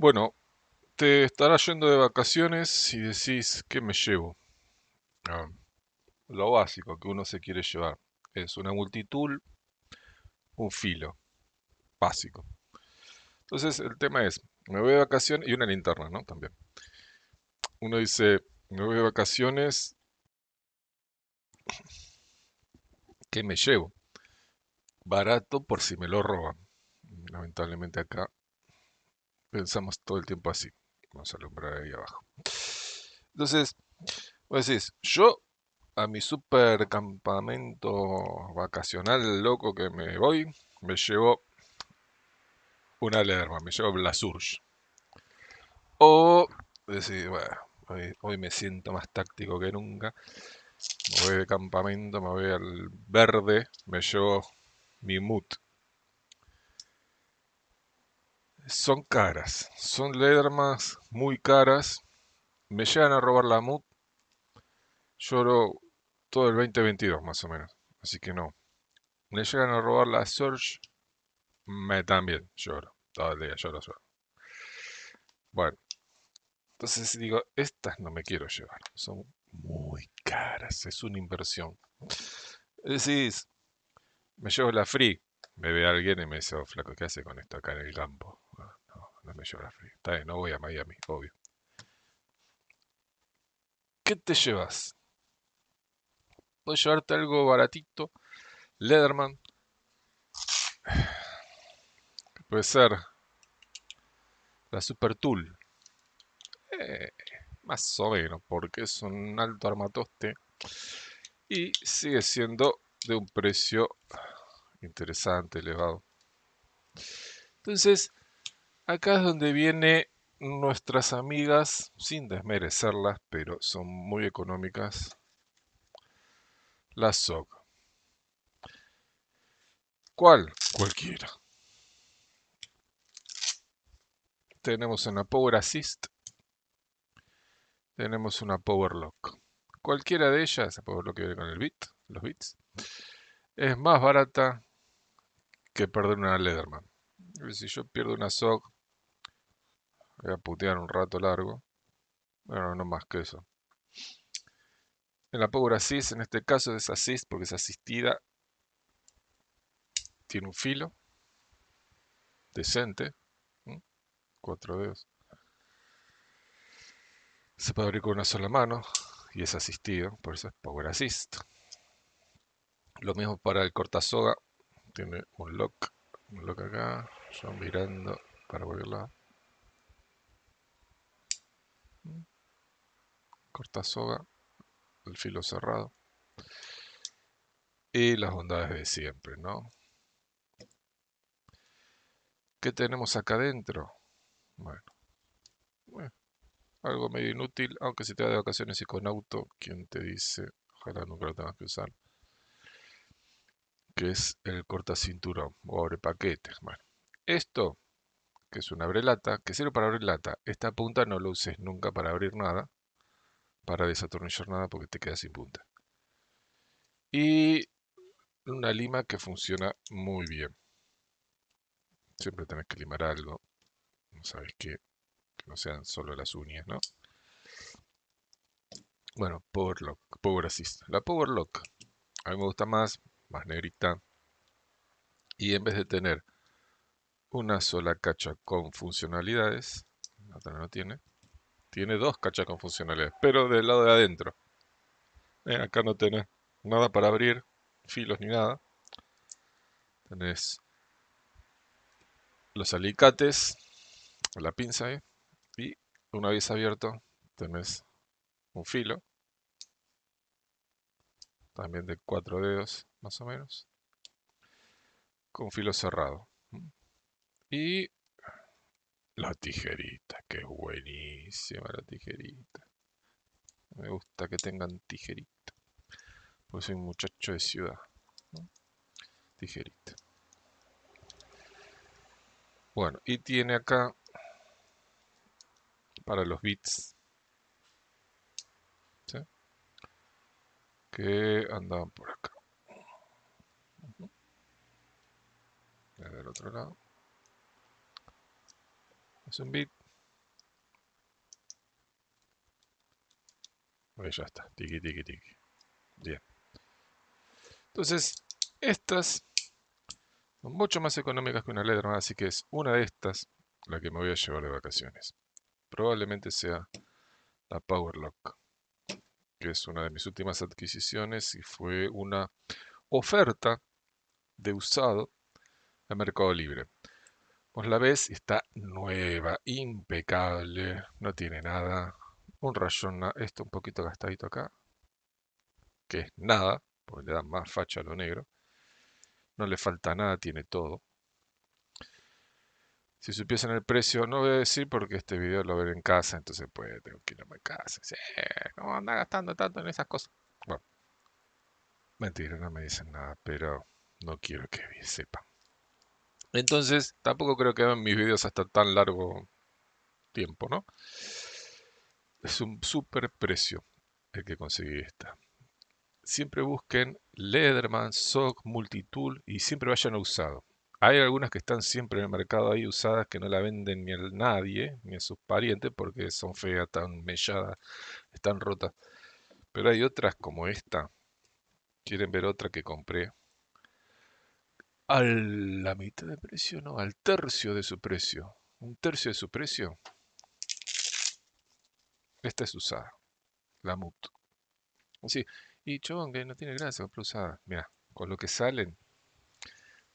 Bueno, te estarás yendo de vacaciones y decís, ¿qué me llevo? Ah, lo básico que uno se quiere llevar es una multitud, un filo, básico. Entonces el tema es, me voy de vacaciones y una linterna, ¿no? También. Uno dice, me voy de vacaciones, ¿qué me llevo? Barato por si me lo roban. Lamentablemente acá pensamos todo el tiempo así. Vamos a alumbrar ahí abajo. Entonces, vos decís, yo a mi super campamento vacacional loco que me voy, me llevo una lerma, me llevo Blasurge. O decir, bueno, hoy, me siento más táctico que nunca. Me voy de campamento, me voy al verde, me llevo mi mood son caras, son lermas muy caras. Me llegan a robar la MUT, lloro todo el 2022 más o menos, así que no. Me llegan a robar la Surge, me también lloro, todo el día lloro, lloro. Bueno, entonces digo, estas no me quiero llevar, son muy caras, es una inversión. Es Decís, me llevo la Free, me ve alguien y me dice, oh, flaco, ¿qué hace con esto acá en el campo? no no voy a Miami, obvio. ¿Qué te llevas? Puedo llevarte algo baratito. Leatherman. Puede ser la Super Tool. Eh, más o menos, porque es un alto armatoste. Y sigue siendo de un precio interesante, elevado. Entonces, Acá es donde viene nuestras amigas, sin desmerecerlas, pero son muy económicas, la SOC. ¿Cuál? Cualquiera. Tenemos una Power Assist. Tenemos una Power Lock. Cualquiera de ellas, Power Lock que viene con el bit, los bits, es más barata que perder una Leatherman. Si yo pierdo una SOC, Voy a putear un rato largo. Bueno, no más que eso. En la Power Assist, en este caso es Assist porque es asistida. Tiene un filo. Decente. Cuatro dedos. Se puede abrir con una sola mano y es asistido. Por eso es Power Assist. Lo mismo para el cortazoga. Tiene un lock. Un lock acá. Yo mirando para volverla. corta soga, el filo cerrado. Y las bondades de siempre, ¿no? ¿Qué tenemos acá adentro? Bueno, algo medio inútil, aunque si te vas de vacaciones y con auto, ¿quién te dice, ojalá nunca lo tengas que usar, que es el cortacinturón o abre paquetes. Bueno, esto, que es una lata, que sirve para abrir lata, esta punta no lo uses nunca para abrir nada, para desatornillar nada porque te quedas sin punta. Y una lima que funciona muy bien. Siempre tenés que limar algo. No sabes qué. Que no sean solo las uñas, ¿no? Bueno, Power Lock, Power Assist. La Power Lock a mí me gusta más, más negrita. Y en vez de tener una sola cacha con funcionalidades, la otra no tiene, tiene dos cachas con funcionalidades, pero del lado de adentro. Eh, acá no tenés nada para abrir, filos ni nada. Tenés los alicates, la pinza y una vez abierto tenés un filo. También de cuatro dedos, más o menos. Con filo cerrado. Y la tijerita, que es buenísima la tijerita. Me gusta que tengan tijerita. Pues soy un muchacho de ciudad. Tijerita. Bueno, y tiene acá para los bits. ¿sí? Que andaban por acá. Desde otro lado es un bit. ahí ya está, tiki, tiki, tiki. Bien. Entonces, estas son mucho más económicas que una letra, así que es una de estas la que me voy a llevar de vacaciones. Probablemente sea la Powerlock, que es una de mis últimas adquisiciones y fue una oferta de usado a Mercado Libre. Pues, la ves y está nueva, impecable, no tiene nada. Un rayón, esto un poquito gastadito acá, que es nada, porque le da más facha a lo negro. No le falta nada, tiene todo. Si supiesen el precio, no voy a decir porque este video lo veré en casa, entonces pues tengo que ir a casa. no anda gastando tanto en esas cosas. Bueno, mentira, no me dicen nada, pero no quiero que sepan. Entonces, tampoco creo que hagan mis videos hasta tan largo tiempo, ¿no? Es un super precio el que conseguí esta. Siempre busquen Lederman, Sock, Multitool y siempre vayan a usado. Hay algunas que están siempre en el mercado ahí usadas que no la venden ni a nadie, ni a sus parientes, porque son feas, tan melladas, están rotas. Pero hay otras como esta. Quieren ver otra que compré a la mitad de precio, no, al tercio de su precio. Un tercio de su precio. Esta es usada, la MUT. Sí, y chabón, que no tiene gracia, compra usada. Mira, con lo que salen,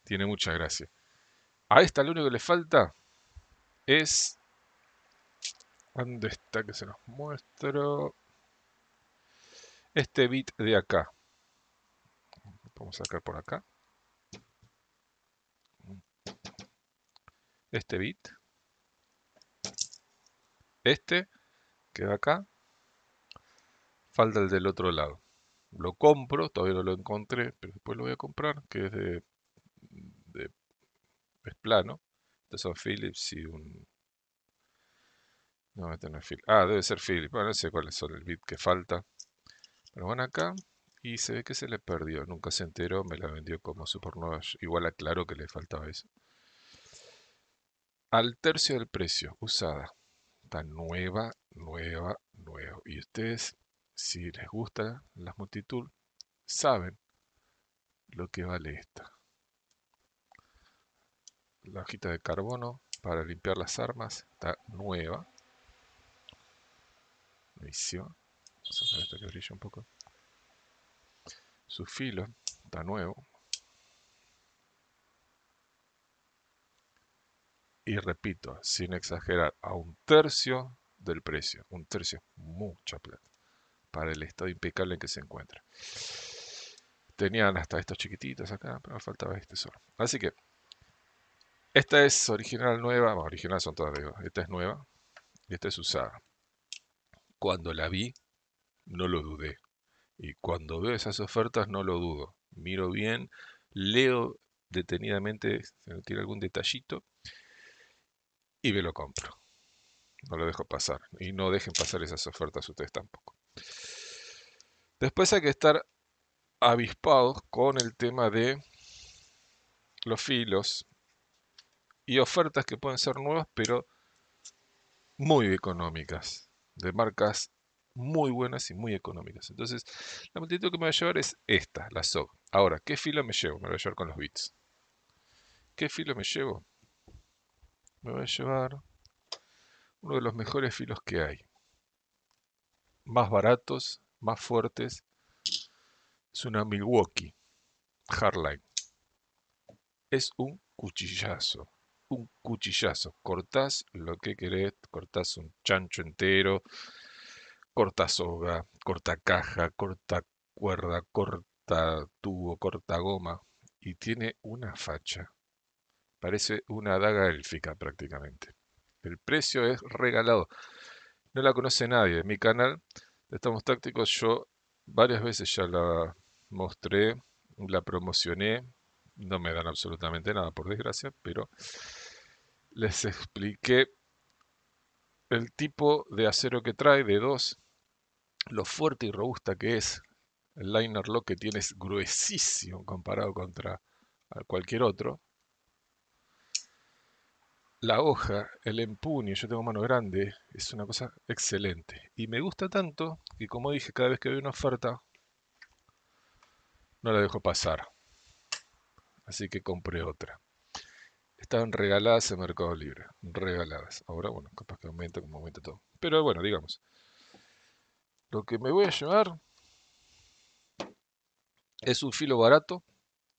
tiene mucha gracia. A esta lo único que le falta es... ¿Dónde está? Que se nos muestro. Este bit de acá. Vamos a sacar por acá. este bit, este, que va acá, falta el del otro lado. Lo compro, todavía no lo encontré, pero después lo voy a comprar, que es de, es plano. Estos son Philips y un... No, este no es Philips. Ah, debe ser Philips. Bueno, no sé cuáles son el bit que falta. Pero van acá y se ve que se le perdió. Nunca se enteró, me la vendió como Supernova. Igual aclaro que le faltaba eso al tercio del precio usada. Está nueva, nueva, nueva. Y ustedes, si les gusta las multitud, saben lo que vale esta. La hojita de carbono para limpiar las armas está nueva. que un poco. Su filo está nuevo. y repito, sin exagerar, a un tercio del precio. Un tercio mucha plata para el estado impecable en que se encuentra. Tenían hasta estos chiquititos acá, pero faltaba este solo. Así que, esta es original nueva, bueno, original son todas, digo, esta es nueva y esta es usada. Cuando la vi, no lo dudé. Y cuando veo esas ofertas, no lo dudo. Miro bien, leo detenidamente si no tiene algún detallito y me lo compro. No lo dejo pasar. Y no dejen pasar esas ofertas ustedes tampoco. Después hay que estar avispados con el tema de los filos y ofertas que pueden ser nuevas, pero muy económicas, de marcas muy buenas y muy económicas. Entonces, la multitud que me va a llevar es esta, la SOG. Ahora, ¿qué filo me llevo? Me voy a llevar con los bits. ¿Qué filo me llevo? me voy a llevar uno de los mejores filos que hay. Más baratos, más fuertes. Es una Milwaukee Hardline. Es un cuchillazo. Un cuchillazo. Cortás lo que querés. Cortás un chancho entero. Corta soga, corta caja, corta cuerda, corta tubo, corta goma. Y tiene una facha Parece una daga élfica prácticamente. El precio es regalado. No la conoce nadie. En mi canal de Estamos Tácticos yo varias veces ya la mostré, la promocioné. No me dan absolutamente nada, por desgracia, pero les expliqué el tipo de acero que trae, de dos lo fuerte y robusta que es. El liner lock que tiene es gruesísimo comparado contra cualquier otro la hoja, el empuño, yo tengo mano grande, es una cosa excelente. Y me gusta tanto que, como dije, cada vez que veo una oferta, no la dejo pasar. Así que compré otra. Estaban regaladas en Mercado Libre, regaladas. Ahora, bueno, capaz que aumenta como aumenta todo. Pero bueno, digamos. Lo que me voy a llevar es un filo barato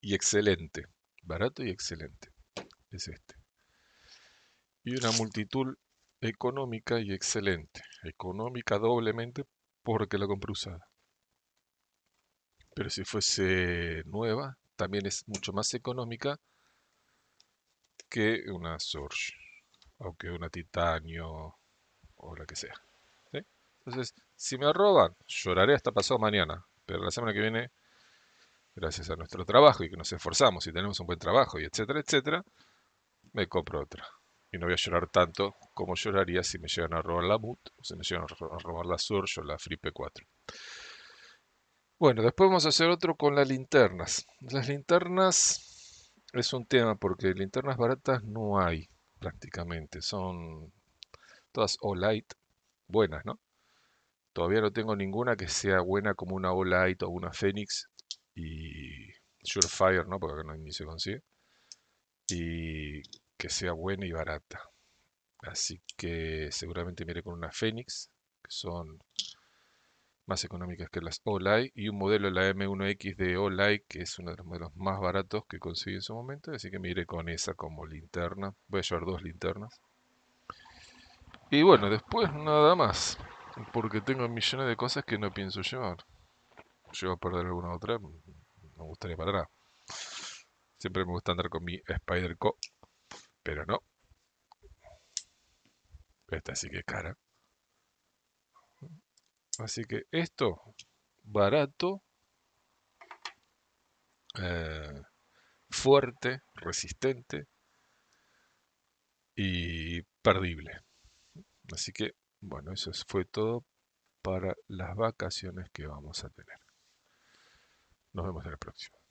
y excelente. Barato y excelente. Es este y una multitud económica y excelente. Económica doblemente porque la compré usada. Pero si fuese nueva, también es mucho más económica que una Surge, aunque una Titanio o la que sea. Entonces, si me roban, lloraré hasta pasado mañana, pero la semana que viene, gracias a nuestro trabajo y que nos esforzamos y tenemos un buen trabajo y etcétera, etcétera, me compro otra y no voy a llorar tanto como lloraría si me llegan a robar la MUT o si me llegan a robar la Surge o la p 4. Bueno, después vamos a hacer otro con las linternas. Las linternas es un tema porque linternas baratas no hay prácticamente. Son todas O-Light buenas, ¿no? Todavía no tengo ninguna que sea buena como una Olight o una Phoenix y Surefire, ¿no? Porque acá no se consigue. Y que sea buena y barata. Así que seguramente mire con una Fénix. que son más económicas que las Olay, y un modelo la M1X de Olay, que es uno de los modelos más baratos que conseguí en su momento, así que iré con esa como linterna. Voy a llevar dos linternas. Y bueno, después nada más, porque tengo millones de cosas que no pienso llevar. Llevo a perder alguna otra, no me gustaría para nada. Siempre me gusta andar con mi Spider-Co pero no. Esta sí que es cara. Así que esto, barato, eh, fuerte, resistente y perdible. Así que, bueno, eso fue todo para las vacaciones que vamos a tener. Nos vemos en el próximo.